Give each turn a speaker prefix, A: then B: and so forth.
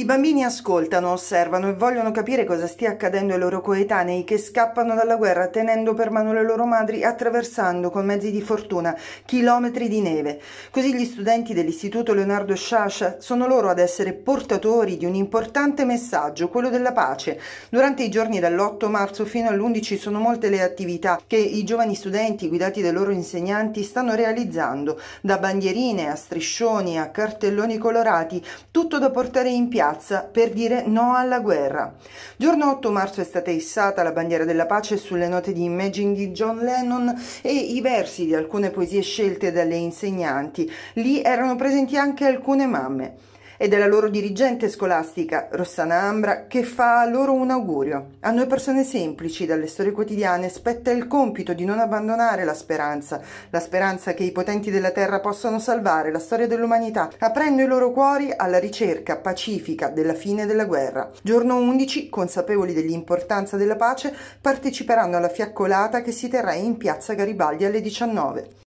A: I bambini ascoltano, osservano e vogliono capire cosa stia accadendo ai loro coetanei che scappano dalla guerra tenendo per mano le loro madri attraversando con mezzi di fortuna chilometri di neve. Così gli studenti dell'Istituto Leonardo Sciascia sono loro ad essere portatori di un importante messaggio, quello della pace. Durante i giorni dall'8 marzo fino all'11 sono molte le attività che i giovani studenti guidati dai loro insegnanti stanno realizzando, da bandierine a striscioni a cartelloni colorati, tutto da portare in piazza piazza per dire no alla guerra. Giorno 8 marzo è stata issata la bandiera della pace sulle note di Imagine di John Lennon e i versi di alcune poesie scelte dalle insegnanti. Lì erano presenti anche alcune mamme e della loro dirigente scolastica Rossana Ambra che fa loro un augurio. A noi persone semplici dalle storie quotidiane spetta il compito di non abbandonare la speranza, la speranza che i potenti della terra possano salvare la storia dell'umanità aprendo i loro cuori alla ricerca pacifica della fine della guerra. Giorno 11, consapevoli dell'importanza della pace, parteciperanno alla fiaccolata che si terrà in piazza Garibaldi alle 19.